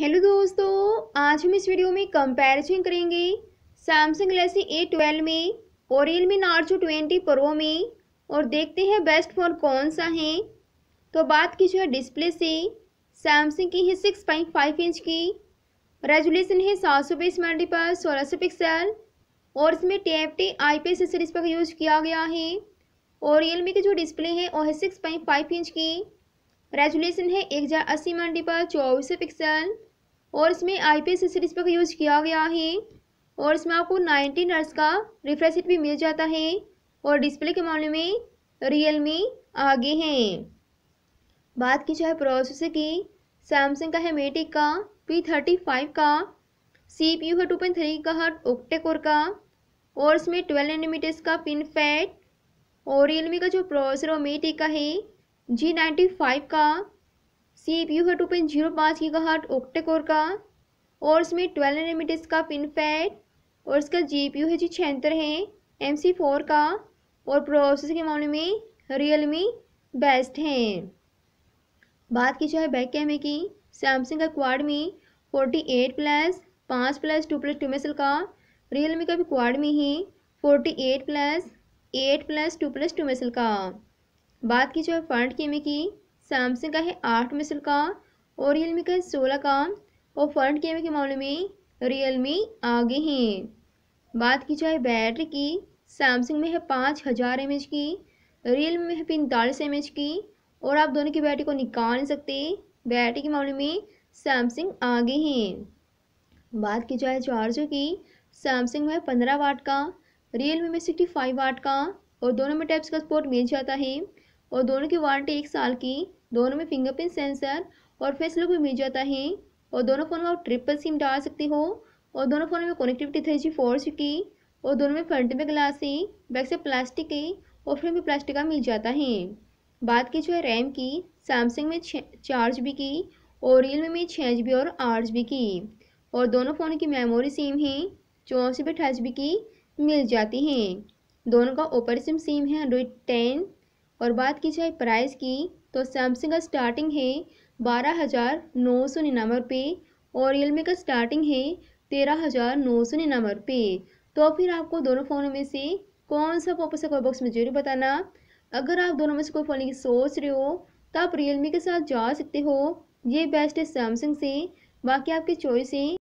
hello दोस्तों आज हम इस वीडियो में कंपैरिजन करेंगे सैमसंग गलेक्सी ए ट्वेल्व में और Realme Narzo twenty pro में और देखते हैं बेस्ट फ़ोन कौन सा है तो बात की जो है डिस्प्ले से सैमसंग की है सिक्स पॉइंट फाइव इंच की रेजुलेशन है सात सौ बीस मल्टी पर सोलह सौ पिक्सल और इसमें टी आई पी सीरीज पर यूज किया गया है और रियल मी की जो डिस्प्ले है वो है सिक्स पॉइंट फाइव इंच की रेजुलेशन है एक हज़ार अस्सी मल्टी पर चौबीस पिक्सल और इसमें आई पी एस सीरीज का यूज किया गया है और इसमें आपको नाइनटीन अर्स का रिफ्रेश भी मिल जाता है और डिस्प्ले के मामले में रियल मी आगे हैं बात की जाए प्रोसेसर की सैमसंग का है मेटिक का पी थर्टी फाइव का सी पी यू है टू पॉइंट थ्री का है ओक्टेकोर का और इसमें ट्वेल्व एनिमीटर्स का पिन फैट और रियलमी का जो प्रोसेसर वो मेटिक का है जी नाइन्टी फाइव का सी पी यू है टू पॉइंट जीरो पाँच की घाट ओक्टेकोर का और इसमें ट्वेल्व एनिमिटिस का पिन फैट और इसका जी पी यू है जी छहत्तर है एम सी फोर का और प्रोसेस के मामले में रियलमी बेस्ट हैं बात की जाए बैक कैमरे की सैमसंग का क्वाड में फोर्टी एट प्लस पाँच प्लस टू प्लस टू मेसल का रियलमी का भी क्वाड में ही forty eight plus eight plus two plus two मेसल का बात की जाए फ्रंट कैमरे की सैमसंग का है आठ मिसल का और रियलमी का है सोलह का और फ्रंट कैमरे के मामले में रियलमी आगे हैं बात की जाए बैटरी की सैमसंग में है पाँच हज़ार एम की रियल में है पैंतालीस एम की और आप दोनों की बैटरी को निकाल नहीं सकते बैटरी के मामले में सैमसंग आगे हैं बात की जाए चार्जर की सैमसंग में पंद्रह वाट का रियल में सिक्सटी फाइव वाट का और दोनों में टाइप्स का सपोर्ट मिल जाता है और दोनों की वारंटी एक साल की दोनों में फिंगरप्रिंट सेंसर और फेस लुक भी मिल जाता है और दोनों फ़ोन में आप ट्रिपल सिम डाल सकते हो और दोनों फ़ोन में connectivity three G four G की और दोनों में फ्रंट में ग्लास है बैक से प्लास्टिक की और फ्रंट में प्लास्टिक का मिल जाता है बात की जो है रैम की सैमसंग में चार जी की और रियल में छः जी और आठ जी की और दोनों फ़ोन की मेमोरी सिम है चौंसठ अठाईस जी की मिल जाती है दोनों का ऑपरेशन सिम है एंड्रॉइड टेन और बात की जाए प्राइस की तो सैमसंग का स्टार्टिंग है बारह हज़ार नौ सौ निन्यानवे रुपये और रियलमी का स्टार्टिंग है तेरह हज़ार नौ सौ निन्यानवे रुपये तो फिर आपको दोनों फ़ोनों में से कौन सा वापस है बॉक्स में जरूर बताना अगर आप दोनों में से कोई फ़ोन की सोच रहे हो तो आप रियलमी के साथ जा सकते हो ये बेस्ट है सैमसंग से बाकी आपकी चॉइस है